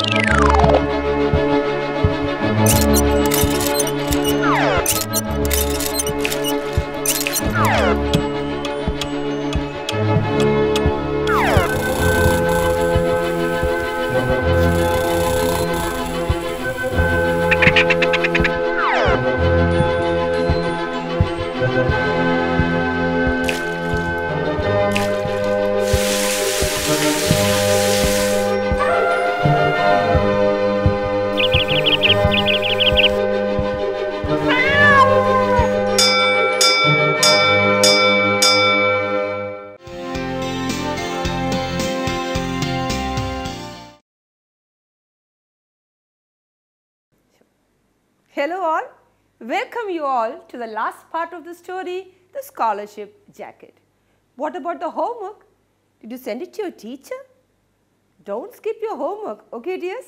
Thank you. Hello all, welcome you all to the last part of the story, the scholarship jacket. What about the homework? Did you send it to your teacher? Don't skip your homework, okay dears?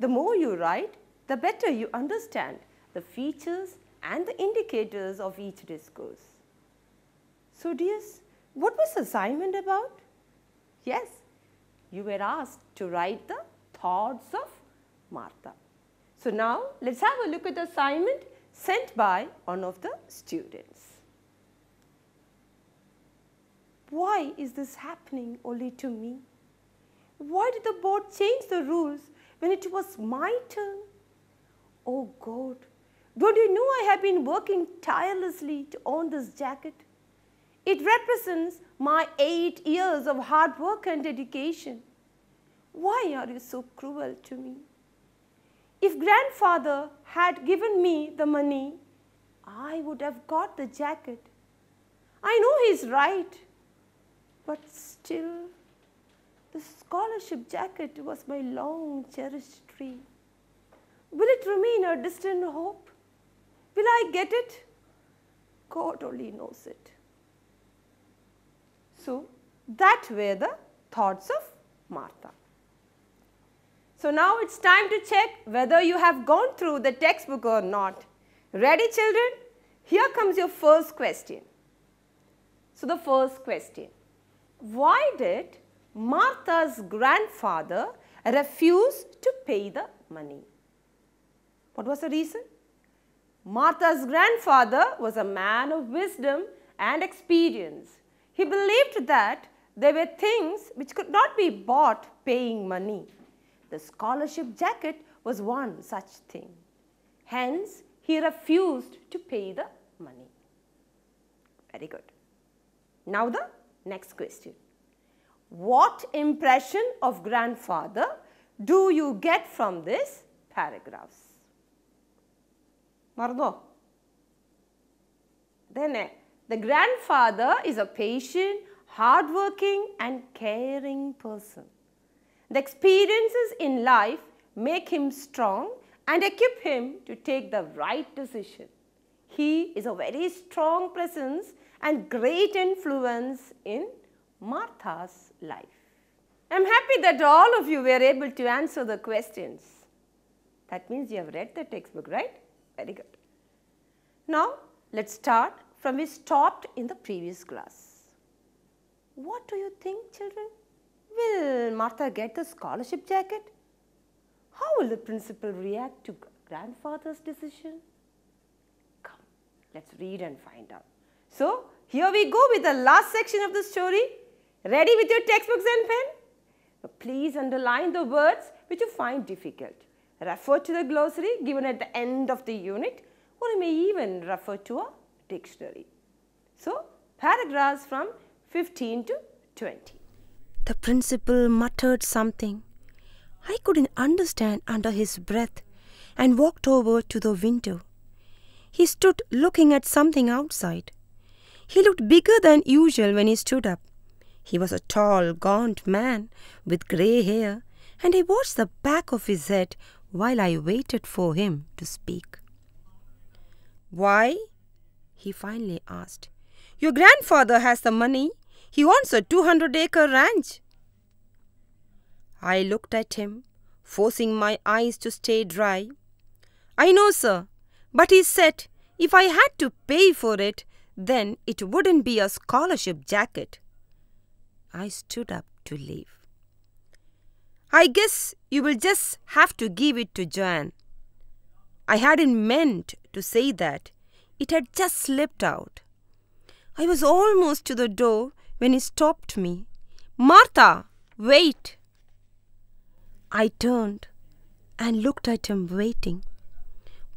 The more you write, the better you understand the features and the indicators of each discourse. So dears, what was assignment about? Yes, you were asked to write the thoughts of Martha. So now let's have a look at the assignment sent by one of the students. Why is this happening only to me? Why did the board change the rules when it was my turn? Oh God, don't you know I have been working tirelessly to own this jacket? It represents my eight years of hard work and dedication. Why are you so cruel to me? If grandfather had given me the money, I would have got the jacket. I know he's right, but still, the scholarship jacket was my long cherished dream. Will it remain a distant hope? Will I get it? God only knows it. So, that were the thoughts of Martha. So now it's time to check whether you have gone through the textbook or not. Ready children? Here comes your first question. So the first question. Why did Martha's grandfather refuse to pay the money? What was the reason? Martha's grandfather was a man of wisdom and experience. He believed that there were things which could not be bought paying money. The scholarship jacket was one such thing. Hence, he refused to pay the money. Very good. Now the next question. What impression of grandfather do you get from this paragraphs? Mardo. Then eh, the grandfather is a patient, hardworking and caring person. The experiences in life make him strong and equip him to take the right decision. He is a very strong presence and great influence in Martha's life. I am happy that all of you were able to answer the questions. That means you have read the textbook, right? Very good. Now, let us start from we stopped in the previous class. What do you think, children? Will Martha get the scholarship jacket? How will the principal react to grandfather's decision? Come, let's read and find out. So, here we go with the last section of the story. Ready with your textbooks and pen? please underline the words which you find difficult. Refer to the glossary given at the end of the unit or you may even refer to a dictionary. So, paragraphs from 15 to 20. The principal muttered something I couldn't understand under his breath and walked over to the window. He stood looking at something outside. He looked bigger than usual when he stood up. He was a tall, gaunt man with grey hair, and he watched the back of his head while I waited for him to speak. Why? he finally asked. Your grandfather has the money. He wants a 200 acre ranch. I looked at him, forcing my eyes to stay dry. I know, sir, but he said if I had to pay for it, then it wouldn't be a scholarship jacket. I stood up to leave. I guess you will just have to give it to Joanne. I hadn't meant to say that. It had just slipped out. I was almost to the door when he stopped me. Martha, wait! I turned and looked at him waiting.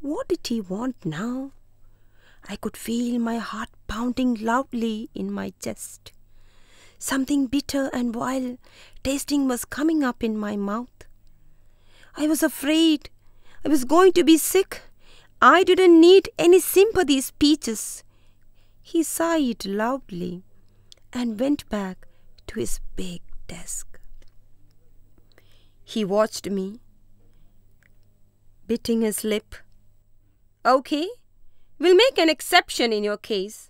What did he want now? I could feel my heart pounding loudly in my chest. Something bitter and vile tasting was coming up in my mouth. I was afraid. I was going to be sick. I didn't need any sympathy speeches. He sighed loudly and went back to his big desk. He watched me, biting his lip. Okay, we'll make an exception in your case.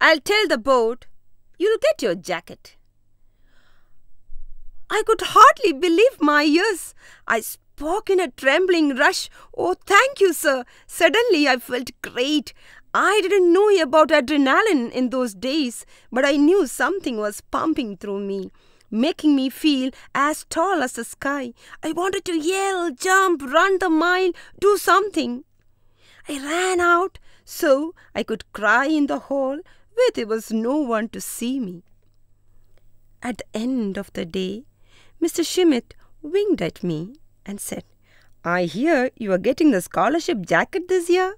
I'll tell the board you'll get your jacket. I could hardly believe my ears. I spoke in a trembling rush. Oh, thank you, sir. Suddenly I felt great. I didn't know about adrenaline in those days, but I knew something was pumping through me, making me feel as tall as the sky. I wanted to yell, jump, run the mile, do something. I ran out so I could cry in the hall where there was no one to see me. At the end of the day, Mr. Schmidt winked at me and said, I hear you are getting the scholarship jacket this year.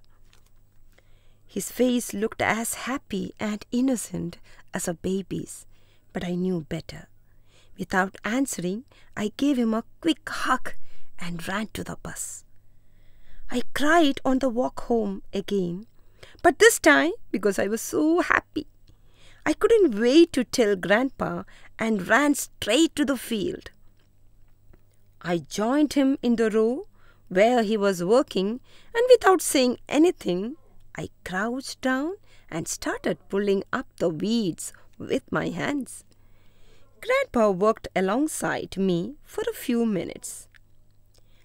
His face looked as happy and innocent as a baby's, but I knew better. Without answering, I gave him a quick hug and ran to the bus. I cried on the walk home again, but this time because I was so happy. I couldn't wait to tell Grandpa and ran straight to the field. I joined him in the row where he was working, and without saying anything, I crouched down and started pulling up the weeds with my hands. Grandpa worked alongside me for a few minutes.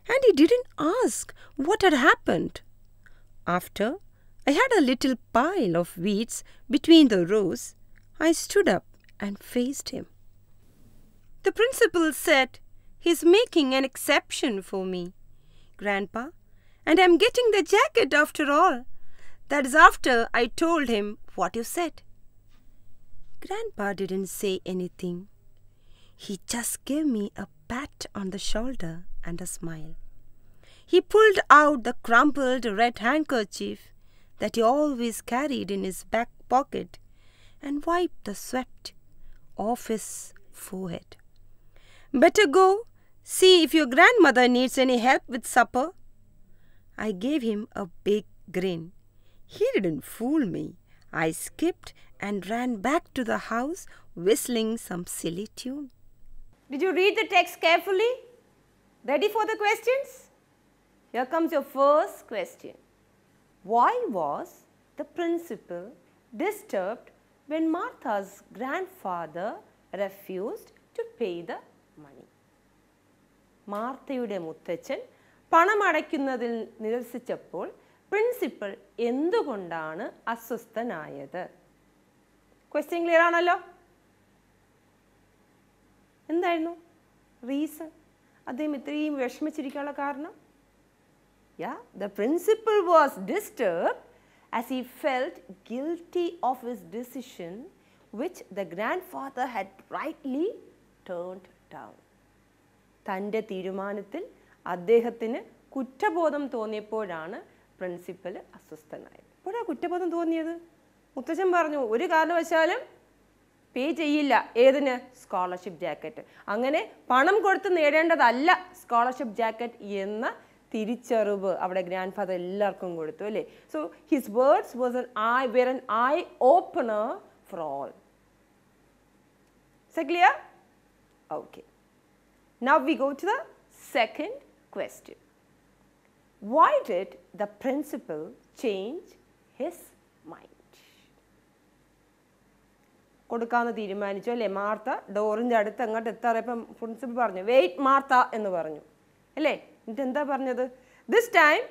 And he didn't ask what had happened. After I had a little pile of weeds between the rows, I stood up and faced him. The principal said, He's making an exception for me, Grandpa, and I'm getting the jacket after all. That is after I told him what you said. Grandpa didn't say anything. He just gave me a pat on the shoulder and a smile. He pulled out the crumpled red handkerchief that he always carried in his back pocket and wiped the sweat off his forehead. Better go see if your grandmother needs any help with supper. I gave him a big grin he didn't fool me. I skipped and ran back to the house whistling some silly tune. Did you read the text carefully? Ready for the questions? Here comes your first question. Why was the principal disturbed when Martha's grandfather refused to pay the money? മാർത്തയുടെ മുത്തച്ഛൻ പണം അടയ്ക്കുന്നതിൽ നിരസിച്ചപ്പോൾ principal എന്തുകൊണ്ടാണ് അസ്വസ്ഥനായത് question clear ആണല്ലോ എന്തായിരുന്നു reason അദ്ദേഹം ഇത്രയും വിഷമിച്ചിരിക്കാനുള്ള കാരണം യാ the principal was disturb as he felt guilty of his decision which the grand father had rightly turned down തൻ്റെ തീരുമാനത്തിൽ അദ്ദേഹത്തിന് കുറ്റബോധം തോന്നിയപ്പോഴാണ് പ്രിൻസിപ്പൽ അസ്വസ്ഥനായി ഇപ്പോഴാണ് കുറ്റബോധം തോന്നിയത് മുത്തച്ഛൻ പറഞ്ഞു ഒരു കാരണവശാലും പേ ചെയ്യില്ല ഏതിന് സ്കോളർഷിപ്പ് ജാക്കറ്റ് അങ്ങനെ പണം കൊടുത്ത് നേടേണ്ടതല്ല സ്കോളർഷിപ്പ് ജാക്കറ്റ് എന്ന തിരിച്ചറിവ് അവിടെ ഗ്രാൻഡ് ഫാദർ എല്ലാവർക്കും കൊടുത്തു അല്ലേ so his words was an eye were an eye opener for all is clear okay now we go to the second question Why did the principal change his mind? കൊടുക്കാമെന്ന് തീരുമാനിച്ചു അല്ലേ Martha ഡോറിൻ്റെ അടുത്ത് അങ്ങോട്ട് എത്താറിയപ്പം പ്രിൻസിപ്പൽ പറഞ്ഞു wait Martha എന്ന് പറഞ്ഞു അല്ലേ എന്നിട്ട് എന്താ പറഞ്ഞത് ദിസ് ടൈം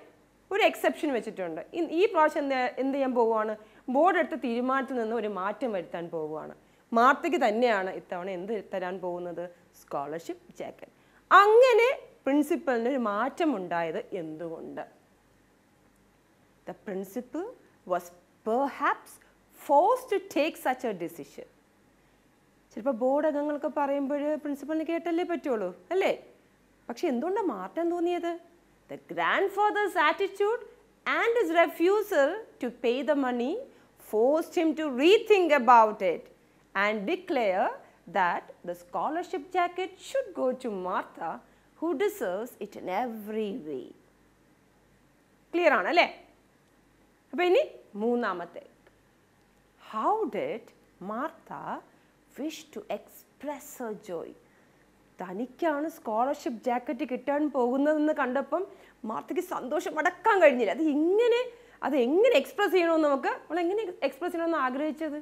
ഒരു എക്സെപ്ഷൻ വെച്ചിട്ടുണ്ട് ഈ പ്രാവശ്യം എന്ത് എന്ത് ചെയ്യാൻ പോവുകയാണ് ബോർഡ് എടുത്ത തീരുമാനത്തിൽ നിന്ന് ഒരു മാറ്റം വരുത്താൻ പോവുകയാണ് മാർത്തയ്ക്ക് തന്നെയാണ് ഇത്തവണ എന്ത് തരാൻ പോകുന്നത് സ്കോളർഷിപ്പ് ജാക്കറ്റ് അങ്ങനെ principle in Matamundaya in the Wunda. The principal was perhaps forced to take such a decision. Chipper board a gangal caparimber principal negator lipatulu. Ale. Pakshindunda Martan do neither. The grandfather's attitude and his refusal to pay the money forced him to rethink about it and declare that the scholarship jacket should go to Martha who deserves it in every way. Clear ആണ് അല്ലേ അപ്പോൾ ഇനി മൂന്നാമത്തെ how did Martha wish to express her joy തനിക്കാണ് scholarship jacket കിട്ടാൻ പോകുന്നതെന്ന് കണ്ടപ്പം മാർത്തയ്ക്ക് സന്തോഷം അടക്കാൻ കഴിഞ്ഞില്ല അത് ഇങ്ങനെ അത് എങ്ങനെ എക്സ്പ്രസ് ചെയ്യണമെന്ന് നമുക്ക് നമ്മൾ എങ്ങനെ എക്സ്പ്രസ് ചെയ്യണമെന്ന് ആഗ്രഹിച്ചത്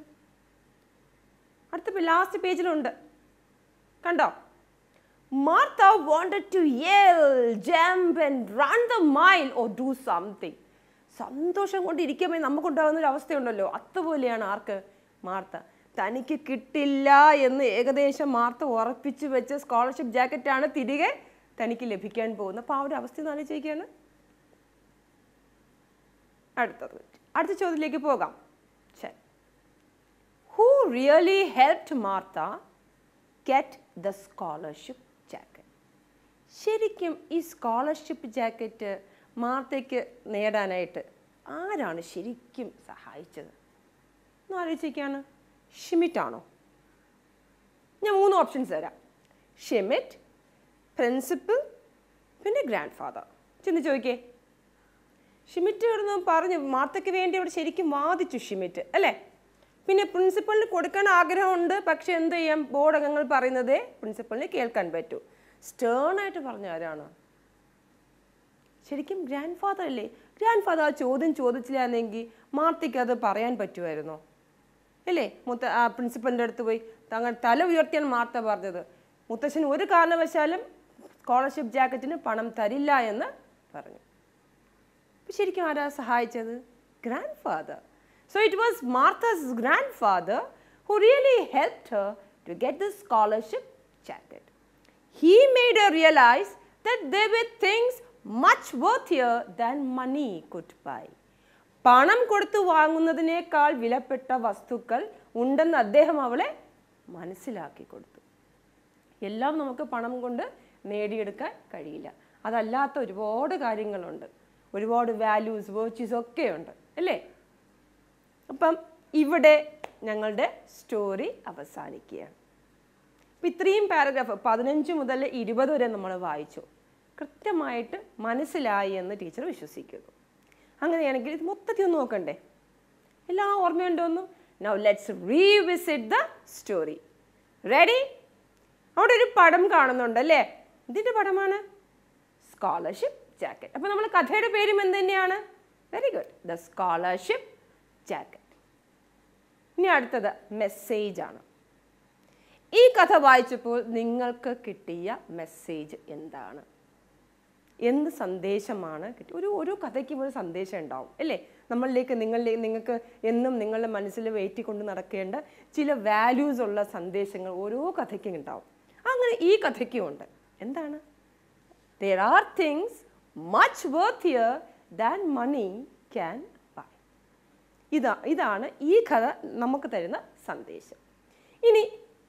അടുത്ത ലാസ്റ്റ് പേജിലുണ്ട് കണ്ടോ Martha wanted to yell, jump and run the mile or do something. സന്തോഷം കൊണ്ട് ഇരിക്കുമ്പോൾ നമുക്കുണ്ടാകുന്ന ഒരു അവസ്ഥയുണ്ടല്ലോ അതുപോലെയാണ് ആർക്ക് മാർത്ത തനിക്ക് കിട്ടില്ല എന്ന് ഏകദേശം മാർത്ത ഉറപ്പിച്ചു വെച്ച സ്കോളർഷിപ്പ് ജാക്കറ്റാണ് തിരികെ തനിക്ക് ലഭിക്കാൻ പോകുന്നത് അപ്പോൾ ആ ഒരു അവസ്ഥ ആലോചിക്കുകയാണ് അടുത്തത് അടുത്ത ചോദ്യത്തിലേക്ക് പോകാം ശരി who really helped Martha get the scholarship ശരിക്കും ഈ സ്കോളർഷിപ്പ് ജാക്കറ്റ് മാർത്തയ്ക്ക് നേടാനായിട്ട് ആരാണ് ശരിക്കും സഹായിച്ചത് ആലോചിക്കുകയാണ് ഷിമിറ്റ് ഷിമിറ്റാണോ ഞാൻ മൂന്ന് ഓപ്ഷൻസ് തരാം ഷിമിറ്റ് പ്രിൻസിപ്പൽ പിന്നെ ഗ്രാൻഡ് ഫാദർ ചെന്ന് ചോദിക്കേ ഷിമിറ്റ് ഇവിടുന്ന് പറഞ്ഞു മാർത്തയ്ക്ക് വേണ്ടി അവിടെ ശരിക്കും വാദിച്ചു ഷിമിറ്റ് അല്ലേ പിന്നെ പ്രിൻസിപ്പളിന് കൊടുക്കാൻ ആഗ്രഹമുണ്ട് പക്ഷെ എന്ത് ചെയ്യാം ബോർഡ് അംഗങ്ങൾ പറയുന്നതേ പ്രിൻസിപ്പളിന് കേൾക്കാൻ പറ്റൂ സ്റ്റേണായിട്ട് പറഞ്ഞ ആരാണ് ശരിക്കും ഗ്രാൻഡ് ഫാദർ അല്ലേ ഗ്രാൻഡ് ഫാദർ ആ ചോദ്യം ചോദിച്ചില്ലാന്നെങ്കിൽ മാർത്തിക്ക് അത് പറയാൻ പറ്റുമായിരുന്നോ അല്ലേ മുത്ത ആ പ്രിൻസിപ്പലിൻ്റെ അടുത്ത് പോയി തങ്ങൾ തല ഉയർത്തിയാണ് മാർത്ത പറഞ്ഞത് മുത്തശ്ശൻ ഒരു കാരണവശാലും സ്കോളർഷിപ്പ് ജാക്കറ്റിന് പണം തരില്ല എന്ന് പറഞ്ഞു ശരിക്കും ആരാ സഹായിച്ചത് grand father so it was Martha's grand father who really helped to get the scholarship jacket He made her realize that there were things much worthier than money could buy. പണം കൊടുത്തു വാങ്ങുന്നതിനേക്കാൾ വിലപ്പെട്ട വസ്തുക്കൾ ഉണ്ടെന്ന് അദ്ദേഹം അവളെ മനസ്സിലാക്കി കൊടുത്തു എല്ലാം നമുക്ക് പണം കൊണ്ട് നേടിയെടുക്കാൻ കഴിയില്ല അതല്ലാത്ത ഒരുപാട് കാര്യങ്ങളുണ്ട് ഒരുപാട് വാല്യൂസ് വേർച്യൂസ് ഒക്കെ ഉണ്ട് അല്ലേ അപ്പം ഇവിടെ ഞങ്ങളുടെ സ്റ്റോറി അവസാനിക്കുകയാണ് അപ്പോൾ ഇത്രയും പാരഗ്രാഫ് പതിനഞ്ച് മുതൽ ഇരുപത് വരെ നമ്മൾ വായിച്ചു കൃത്യമായിട്ട് മനസ്സിലായി എന്ന് ടീച്ചർ വിശ്വസിക്കുന്നു അങ്ങനെയാണെങ്കിൽ ഇത് മൊത്തത്തിൽ ഒന്ന് നോക്കണ്ടേ എല്ലാം ഒന്ന് now let's revisit the story ready അവിടെ ഒരു പടം കാണുന്നുണ്ട് അല്ലേ ഇതിൻ്റെ പടമാണ് സ്കോളർഷിപ്പ് ജാക്കറ്റ് അപ്പോൾ നമ്മൾ കഥയുടെ പേരും എന്ത് തന്നെയാണ് very good the scholarship jacket ഇനി അടുത്തത് മെസ്സേജ് ആണ് ഈ കഥ വായിച്ചപ്പോൾ നിങ്ങൾക്ക് കിട്ടിയ മെസ്സേജ് എന്താണ് എന്ത് സന്ദേശമാണ് കിട്ടി ഒരു ഓരോ കഥയ്ക്കും ഒരു സന്ദേശം ഉണ്ടാവും അല്ലേ നമ്മളിലേക്ക് നിങ്ങളിലേക്ക് നിങ്ങൾക്ക് എന്നും നിങ്ങളുടെ മനസ്സിൽ വെയിറ്റ് കൊണ്ട് നടക്കേണ്ട ചില വാല്യൂസ് ഉള്ള സന്ദേശങ്ങൾ ഓരോ കഥയ്ക്കും ഉണ്ടാവും അങ്ങനെ ഈ കഥയ്ക്കും ഉണ്ട് എന്താണ് there are things much worthier than money can buy ഇതാ ഇതാണ് ഈ കഥ നമുക്ക് തരുന്ന സന്ദേശം ഇനി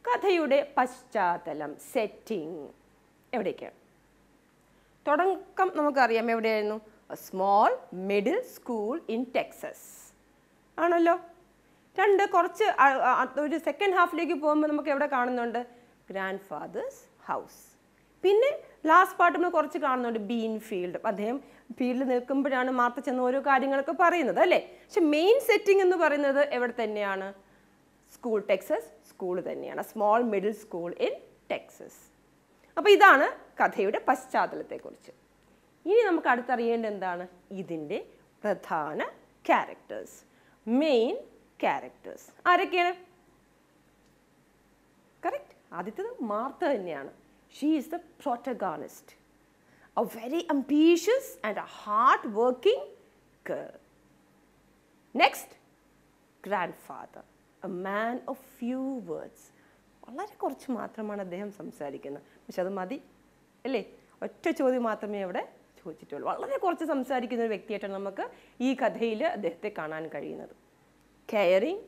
കഥയുടെ പശ്ചാത്തലം സെറ്റിംഗ് എവിടേക്കാണ് തുടക്കം നമുക്കറിയാം എവിടെയായിരുന്നു small middle school in Texas ആണല്ലോ രണ്ട് കുറച്ച് ഒരു സെക്കൻഡ് ഹാഫിലേക്ക് പോകുമ്പോൾ നമുക്ക് എവിടെ കാണുന്നുണ്ട് ഗ്രാൻഡ് ഫാദേഴ്സ് ഹൗസ് പിന്നെ ലാസ്റ്റ് പാർട്ട് നമ്മൾ കുറച്ച് കാണുന്നുണ്ട് ബീൻ ഫീൽഡ് അദ്ദേഹം ഫീൽഡിൽ നിൽക്കുമ്പോഴാണ് മാർത്ത ചെന്ന് ഓരോ കാര്യങ്ങളൊക്കെ പറയുന്നത് അല്ലേ പക്ഷെ മെയിൻ സെറ്റിംഗ് എന്ന് പറയുന്നത് എവിടെ തന്നെയാണ് സ്കൂൾ ടെക്സസ് സ്കൂൾ തന്നെയാണ് small middle school in Texas അപ്പോൾ ഇതാണ് കഥയുടെ പശ്ചാത്തലത്തെക്കുറിച്ച് ഇനി നമുക്ക് അടുത്തറിയേണ്ട എന്താണ് ഇതിൻ്റെ പ്രധാന ക്യാരക്ടേഴ്സ് മെയിൻ ക്യാരക്ടേഴ്സ് ആരൊക്കെയാണ് കറക്റ്റ് ആദ്യത്തത് മാർത്ത തന്നെയാണ് she is the protagonist a very ambitious and a hard working girl next father a man of few words വളരെ കുറച്ച് മാത്രമാണ് അദ്ദേഹം സംസാരിക്കുന്നത് പക്ഷെ അത് മതി അല്ലേ ഒറ്റ ചോദ്യം മാത്രമേ അവിടെ ചോദിച്ചിട്ടുള്ളൂ വളരെ കുറച്ച് സംസാരിക്കുന്ന ഒരു വ്യക്തിയായിട്ടാണ് നമുക്ക് ഈ കഥയിൽ അദ്ദേഹത്തെ കാണാൻ കഴിയുന്നത് caring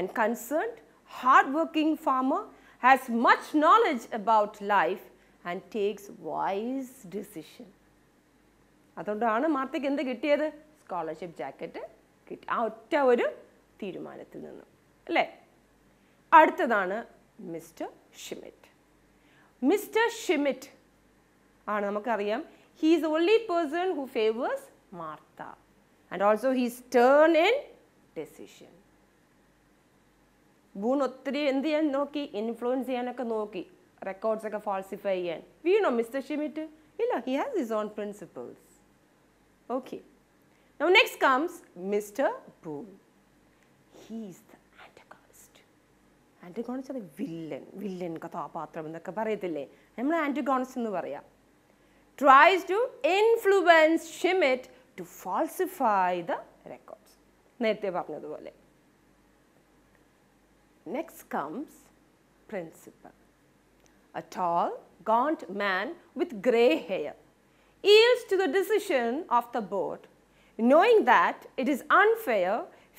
and concerned hard working farmer has much knowledge about life and takes wise decision അതുകൊണ്ടാണ് മാർത്തയ്ക്ക് എന്ത് കിട്ടിയത് സ്കോളർഷിപ്പ് ജാക്കറ്റ് കിട്ടി ആ ഒറ്റ ഒരു തീരുമാനത്തിൽ നിന്നും അല്ലേ അടുത്തതാണ് മിസ്റ്റർ ഷിമിറ്റ് മിസ്റ്റർ ഷിമിറ്റ് ആണ് നമുക്കറിയാം he is only person who favours Martha and also he's turn in decision Boone ഒത്തിരി എന്ത് ചെയ്യാൻ നോക്കി ഇൻഫ്ലുവൻസ് ചെയ്യാനൊക്കെ നോക്കി റെക്കോർഡ്സ് ഒക്കെ ഫാൾസിഫൈ ചെയ്യാൻ വീണോ മിസ്റ്റർ ഷിമിറ്റ് ഇല്ല he has his own principles okay Now next comes Mr. Boone. He is antagonist അത് വില്ലൻ വില്ലൻ കഥാപാത്രം എന്നൊക്കെ പറയത്തില്ലേ നമ്മൾ ആൻറ്റിഗോണിസ് എന്ന് പറയാം tries to influence Schmidt to falsify the records നേരത്തെ പറഞ്ഞതുപോലെ next comes principal a tall gaunt man with grey hair yields to the decision of the board, knowing that it is unfair,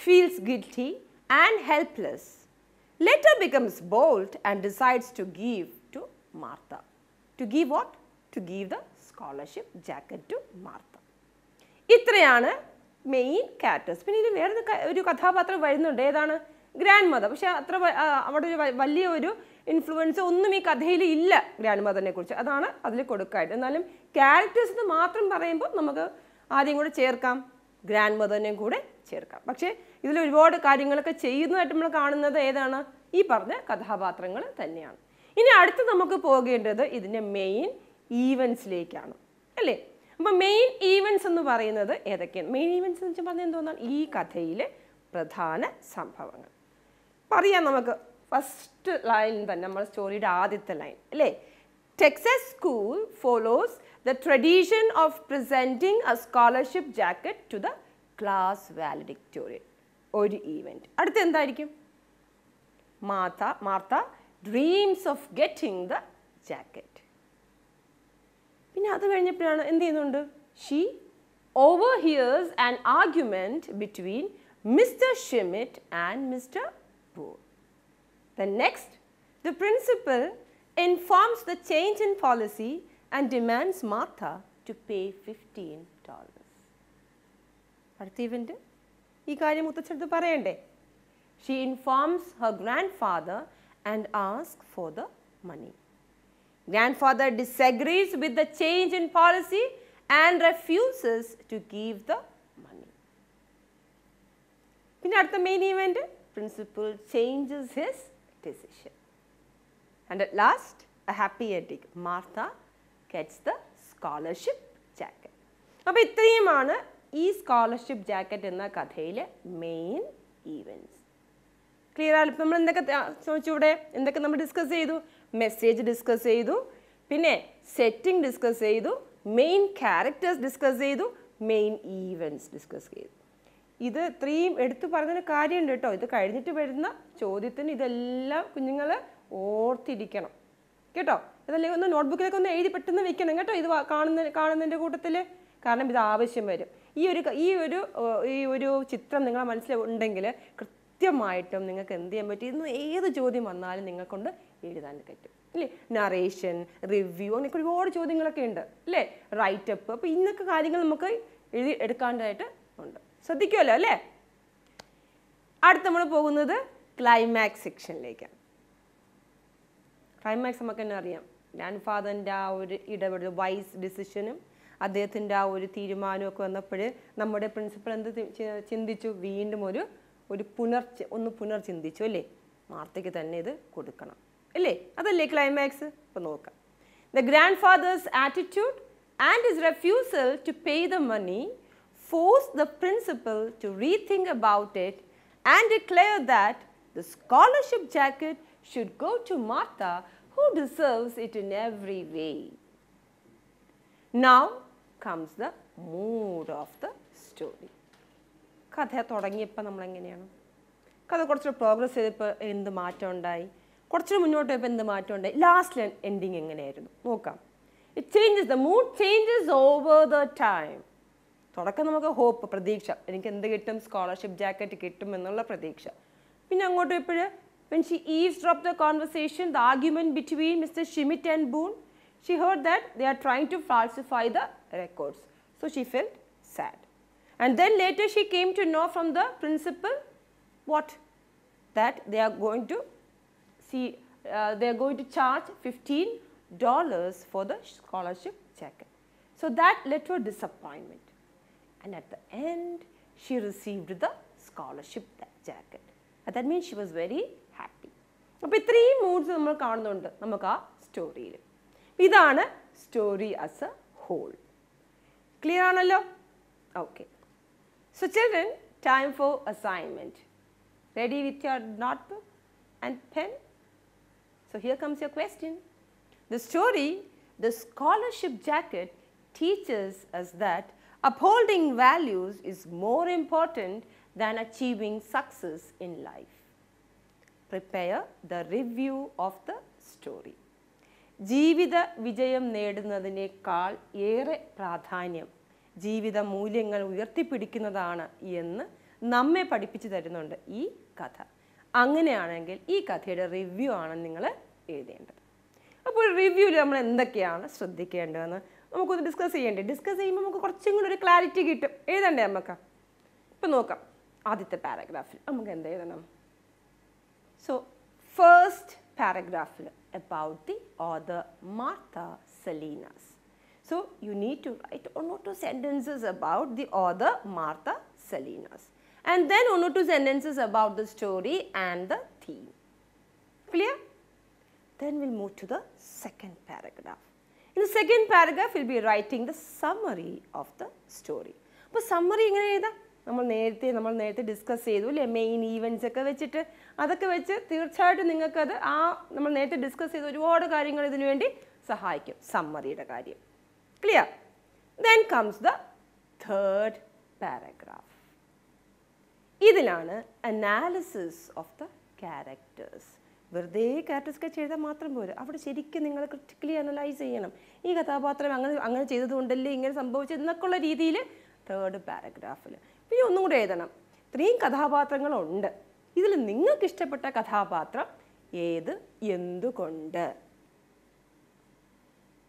feels guilty and helpless. later becomes bold and decides to give to Martha. To give what? To give the scholarship jacket to Martha ഇത്രയാണ് main characters പിന്നെ ഇതിൽ വേറെ ഒരു കഥാപാത്രം വരുന്നുണ്ട് ഏതാണ് grand mother പക്ഷേ അത്ര അവിടെ ഒരു വലിയ ഒരു ഇൻഫ്ലുവൻസ് ഒന്നും ഈ കഥയിൽ ഇല്ല ഗ്രാൻഡ് മദറിനെ കുറിച്ച് അതാണ് അതിൽ കൊടുക്കായിട്ട് എന്നാലും ക്യാരക്ടേഴ്സ് എന്ന് മാത്രം പറയുമ്പോൾ നമുക്ക് ആദ്യം കൂടെ ചേർക്കാം ഗ്രാൻഡ് മദറിനെയും കൂടെ ചേർക്കാം പക്ഷേ ഇതിൽ ഒരുപാട് കാര്യങ്ങളൊക്കെ ചെയ്യുന്നതായിട്ട് നമ്മൾ കാണുന്നത് ഏതാണ് ഈ പറഞ്ഞ കഥാപാത്രങ്ങൾ തന്നെയാണ് ഇനി അടുത്ത് നമുക്ക് പോകേണ്ടത് ഇതിൻ്റെ മെയിൻ ഈവൻസിലേക്കാണ് അല്ലേ അപ്പം മെയിൻ ഈവൻസ് എന്ന് പറയുന്നത് ഏതൊക്കെയാണ് മെയിൻ ഈവൻസ് എന്ന് വെച്ചാൽ പറഞ്ഞാൽ എന്തോന്നാണ് ഈ കഥയിലെ പ്രധാന സംഭവങ്ങൾ പറയാം നമുക്ക് ഫസ്റ്റ് ലൈൻ തന്നെ നമ്മുടെ സ്റ്റോറിയുടെ ആദ്യത്തെ ലൈൻ അല്ലേ Texas school follows the tradition of presenting a scholarship jacket to the class valedictorian ഒരു ഈവൻറ്റ് അടുത്ത എന്തായിരിക്കും Martha Martha dreams of getting the jacket പിന്നെ അത് കഴിഞ്ഞപ്പോഴാണ് എന്ത് ചെയ്യുന്നുണ്ട് she overhears and argument between mister ഷിമിറ്റ് and mister Boone the next the principal informs the change in policy and demands Martha to pay fifteen dollars അടുത്ത event ഈ കാര്യം മുത്തച്ഛടുത്ത് പറയണ്ടേ she informs Har grand father and ask for the money grand father disagrees with the change in policy and refuses to give the money പിന്നെ അടുത്ത main event principal changes his decision and at last a happy ending Martha gets the scholarship jacket അപ്പോൾ ഇത്രയുമാണ് ഈ scholarship jacket എന്ന കഥയിലെ main events clear ആയി ഇപ്പം നമ്മൾ എന്തൊക്കെ ചോദിച്ചു ഇവിടെ എന്തൊക്കെ നമ്മൾ ഡിസ്കസ് ചെയ്തു മെസ്സേജ് ഡിസ്കസ് ചെയ്തു പിന്നെ സെറ്റിംഗ് ഡിസ്കസ് ചെയ്തു മെയിൻ ക്യാരക്ടേഴ്സ് ഡിസ്കസ് ചെയ്തു മെയിൻ ഈവൻറ്റ്സ് ഡിസ്കസ് ചെയ്തു ഇത് ഇത്രയും എടുത്തു പറഞ്ഞൊരു കാര്യമുണ്ട് കേട്ടോ ഇത് കഴിഞ്ഞിട്ട് വരുന്ന ചോദ്യത്തിന് ഇതെല്ലാം കുഞ്ഞുങ്ങൾ ഓർത്തിരിക്കണം കേട്ടോ ഇതല്ലെങ്കിൽ ഒന്ന് നോട്ട്ബുക്കിലേക്ക് ഒന്ന് എഴുതി പെട്ടെന്ന് വെക്കണം കേട്ടോ ഇത് കാണുന്ന കാണുന്നതിൻ്റെ കൂട്ടത്തിൽ കാരണം ഇത് ആവശ്യം വരും ഈ ഒരു ഈ ഒരു ഈ ഒരു ചിത്രം നിങ്ങളെ മനസ്സിലുണ്ടെങ്കിൽ കൃത്യമായിട്ടും നിങ്ങൾക്ക് എന്ത് ചെയ്യാൻ പറ്റും ഇന്ന് ഏത് ചോദ്യം വന്നാലും നിങ്ങൾക്കൊണ്ട് എഴുതാൻ പറ്റും അല്ലേ നറേഷൻ റിവ്യൂ അങ്ങനെയൊക്കെ ഒരുപാട് ചോദ്യങ്ങളൊക്കെ ഉണ്ട് അല്ലേ റൈറ്റപ്പ് അപ്പോൾ ഇന്നൊക്കെ കാര്യങ്ങൾ നമുക്ക് എഴുതി എടുക്കാണ്ടായിട്ട് ഉണ്ട് ശ്രദ്ധിക്കുമല്ലോ അല്ലേ അടുത്ത നമ്മൾ പോകുന്നത് ക്ലൈമാക്സ് സെക്ഷനിലേക്കാണ് ക്ലൈമാക്സ് നമുക്ക് തന്നെ അറിയാം ഗ്രാൻഡ് ഫാദറിൻ്റെ ആ ഒരു ഇടപെടൽ വൈസ് ഡിസിഷനും അദ്ദേഹത്തിൻ്റെ ആ ഒരു തീരുമാനമൊക്കെ വന്നപ്പോൾ നമ്മുടെ പ്രിൻസിപ്പൾ എന്ത് ചിന്തിച്ചു വീണ്ടും ഒരു ഒരു പുനർ ഒന്ന് പുനർചിന്തിച്ചു അല്ലേ മാർത്തയ്ക്ക് തന്നെ ഇത് കൊടുക്കണം അല്ലേ അതല്ലേ ക്ലൈമാക്സ് ഇപ്പം നോക്കാം the grand father's attitude and is refusal to pay the money forces the principal to rethink about it and declare that the scholarship jacket should go to Martha who deserves it in every way now comes the mood of the story കഥ തുടങ്ങിയപ്പോൾ നമ്മളെങ്ങനെയാണ് കഥ കുറച്ചുകൂടെ progress ചെയ്തപ്പോൾ എന്ത് മാറ്റം ഉണ്ടായി കുറച്ചുകൂടെ മുന്നോട്ട് പോയപ്പോൾ എന്ത് മാറ്റം ഉണ്ടായി ലാസ്റ്റ് എൻഡിങ് എങ്ങനെയായിരുന്നു നോക്കാം it changes the mood changes over the time തുടക്കം നമുക്ക് ഹോപ്പ് പ്രതീക്ഷ എനിക്ക് എന്ത് കിട്ടും സ്കോളർഷിപ്പ് ജാക്കറ്റ് കിട്ടും എന്നുള്ള പ്രതീക്ഷ പിന്നെ അങ്ങോട്ട് പോയപ്പോൾ when she is drop the conversation the argument between mister ഷിമിറ്റ് and Boone She heard that they are trying to falsify the records. So, she felt sad. And then later she came to know from the principal what? That they are going to see, uh, they are going to charge 15 dollars for the scholarship check. So, that led to a disappointment. And at the end, she received the scholarship jacket. That means she was very happy. അപ്പോൾ three moods നമ്മൾ കാണുന്നുണ്ട് നമുക്ക് ഇതാണ് story as a whole clear ആണല്ലോ okay so children time for assignment ready with your notebook and pen so here comes your question the story the scholarship jacket teachers as that upholding values is more important than achieving success in life. Prepare the review of the story. ജീവിത വിജയം നേടുന്നതിനേക്കാൾ ഏറെ പ്രാധാന്യം ജീവിത മൂല്യങ്ങൾ ഉയർത്തിപ്പിടിക്കുന്നതാണ് എന്ന് നമ്മെ പഠിപ്പിച്ചു തരുന്നുണ്ട് ഈ കഥ അങ്ങനെയാണെങ്കിൽ ഈ കഥയുടെ റിവ്യൂ ആണ് നിങ്ങൾ എഴുതേണ്ടത് അപ്പോൾ റിവ്യൂവിൽ നമ്മൾ എന്തൊക്കെയാണ് ശ്രദ്ധിക്കേണ്ടതെന്ന് നമുക്കൊന്ന് ഡിസ്കസ് ചെയ്യേണ്ടേ ഡിസ്കസ് ചെയ്യുമ്പോൾ നമുക്ക് കുറച്ചും കൂടി ഒരു ക്ലാരിറ്റി കിട്ടും എഴുതണ്ടേ നമുക്ക് ഇപ്പം നോക്കാം ആദ്യത്തെ പാരഗ്രാഫിൽ നമുക്ക് എന്ത് എഴുതണം so first paragraph about the author Martha Salinas. So, you need to write one or two sentences about the author Martha Salinas and then one or two sentences about the story and the theme. Clear? Then we will move to the second paragraph. In the second paragraph, we will be writing the summary of the story. But summary എങ്ങനെ നമ്മൾ നേരത്തെ നമ്മൾ നേരത്തെ discuss ചെയ്തു അല്ലേ main events ഒക്കെ വെച്ചിട്ട് അതൊക്കെ വെച്ച് തീർച്ചയായിട്ടും നിങ്ങൾക്കത് ആ നമ്മൾ നേരത്തെ ഡിസ്കസ് ചെയ്ത ഒരുപാട് കാര്യങ്ങൾ ഇതിനു വേണ്ടി സഹായിക്കും സമ്മതിയുടെ കാര്യം clear then comes the third paragraph ഇതിലാണ് അനാലിസിസ് ഓഫ് ദ ക്യാരക്ടേഴ്സ് വെറുതെ ക്യാരക്ടർ സ്കെച്ച് എഴുതാൻ മാത്രം പോരാ അവിടെ ശരിക്കും നിങ്ങൾ ക്രിറ്റിക്കലി അനലൈസ് ചെയ്യണം ഈ കഥാപാത്രം അങ്ങനെ അങ്ങനെ ചെയ്തതുകൊണ്ടല്ലേ ഇങ്ങനെ സംഭവിച്ചത് എന്നൊക്കെയുള്ള രീതിയിൽ തേർഡ് പാരഗ്രാഫിൽ പിന്നെ ഒന്നും കൂടെ എഴുതണം ഇത്രയും കഥാപാത്രങ്ങളുണ്ട് ഇതിൽ നിങ്ങൾക്ക് ഇഷ്ടപ്പെട്ട കഥാപാത്രം ഏത് എന്തുകൊണ്ട്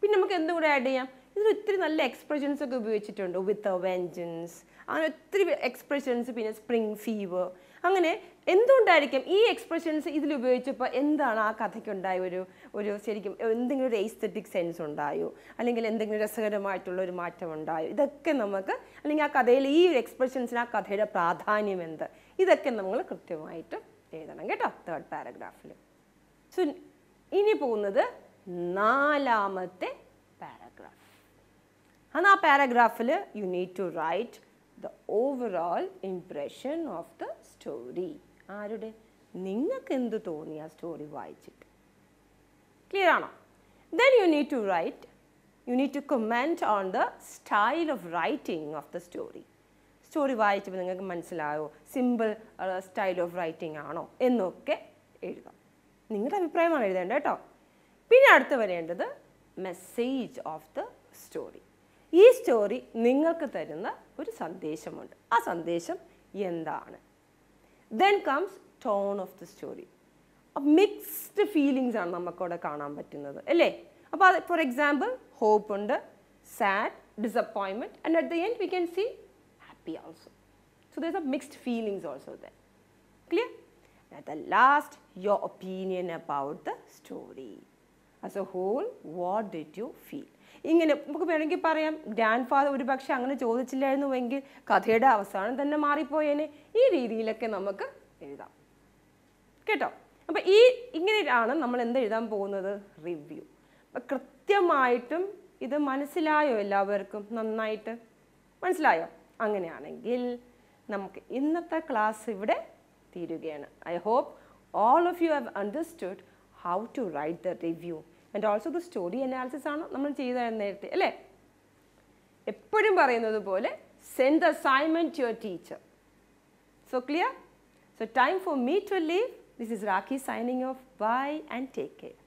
പിന്നെ നമുക്ക് എന്തും കൂടെ ആഡ് ചെയ്യാം ഇതിൽ ഒത്തിരി നല്ല എക്സ്പ്രഷൻസ് ഒക്കെ ഉപയോഗിച്ചിട്ടുണ്ട് വിത്ത് എ വെഞ്ചൻസ് അങ്ങനെ ഒത്തിരി എക്സ്പ്രഷൻസ് പിന്നെ സ്പ്രിങ് ഫീവർ അങ്ങനെ എന്തുകൊണ്ടായിരിക്കും ഈ എക്സ്പ്രഷൻസ് ഇതിൽ ഉപയോഗിച്ചപ്പോൾ എന്താണ് ആ കഥയ്ക്കുണ്ടായ ഒരു ഒരു ശരിക്കും എന്തെങ്കിലും ഒരു എസ്തറ്റിക് സെൻസ് ഉണ്ടായോ അല്ലെങ്കിൽ എന്തെങ്കിലും രസകരമായിട്ടുള്ള ഒരു മാറ്റം ഉണ്ടായോ ഇതൊക്കെ നമുക്ക് അല്ലെങ്കിൽ ആ കഥയിൽ ഈ ഒരു എക്സ്പ്രഷൻസിന് ആ കഥയുടെ പ്രാധാന്യം എന്ത് ഇതൊക്കെ നമ്മൾ കൃത്യമായിട്ട് എഴുതണം കേട്ടോ തേർഡ് പാരഗ്രാഫിൽ സോ ഇനി പോകുന്നത് നാലാമത്തെ പാരഗ്രാഫ് അന്ന് ആ പാരഗ്രാഫിൽ you need to write the overall impression of the story ആരുടെ നിങ്ങൾക്ക് എന്ത് തോന്നി ആ സ്റ്റോറി വായിച്ചിട്ട് ക്ലിയർ ആണോ then you need to write you need to comment on the style of writing of the story story വായിച്ചപ്പോൾ നിങ്ങൾക്ക് മനസ്സിലായോ സിമ്പിൾ സ്റ്റൈൽ ഓഫ് റൈറ്റിംഗ് ആണോ എന്നൊക്കെ എഴുതാം നിങ്ങളുടെ അഭിപ്രായമാണ് എഴുതേണ്ടത് കേട്ടോ പിന്നെ അടുത്ത് വരേണ്ടത് മെസ്സേജ് ഓഫ് ദ സ്റ്റോറി ഈ സ്റ്റോറി നിങ്ങൾക്ക് തരുന്ന ഒരു സന്ദേശമുണ്ട് ആ സന്ദേശം എന്താണ് then comes tone of the story mixed feelings ആണ് നമുക്കവിടെ കാണാൻ പറ്റുന്നത് അല്ലേ അപ്പോൾ അത് ഫോർ എക്സാമ്പിൾ ഹോപ്പ് ഉണ്ട് sad disappointment and at the end we can see happy also so there a mixed feelings also the clear at the last your opinion about the story as a whole, what did you feel ഇങ്ങനെ നമുക്ക് വേണമെങ്കിൽ പറയാം grand father ഒരു പക്ഷേ അങ്ങനെ ചോദിച്ചില്ലായിരുന്നുവെങ്കിൽ കഥയുടെ അവസാനം തന്നെ മാറിപ്പോയേനെ ഈ രീതിയിലൊക്കെ നമുക്ക് എഴുതാം കേട്ടോ അപ്പോൾ ഈ ഇങ്ങനെയാണ് നമ്മൾ എന്ത് എഴുതാൻ പോകുന്നത് റിവ്യൂ അപ്പം കൃത്യമായിട്ടും ഇത് മനസ്സിലായോ എല്ലാവർക്കും നന്നായിട്ട് മനസ്സിലായോ അങ്ങനെയാണെങ്കിൽ നമുക്ക് ഇന്നത്തെ ക്ലാസ് ഇവിടെ തീരുകയാണ് I hope all of you have understood how to write the review and also the story analysis ആണ് നമ്മൾ ചെയ്ത നേരത്തെ അല്ലേ എപ്പോഴും പറയുന്നത് പോലെ send the assignment your teacher so clear so time for me to leave This is Raki signing off. Bye and take care.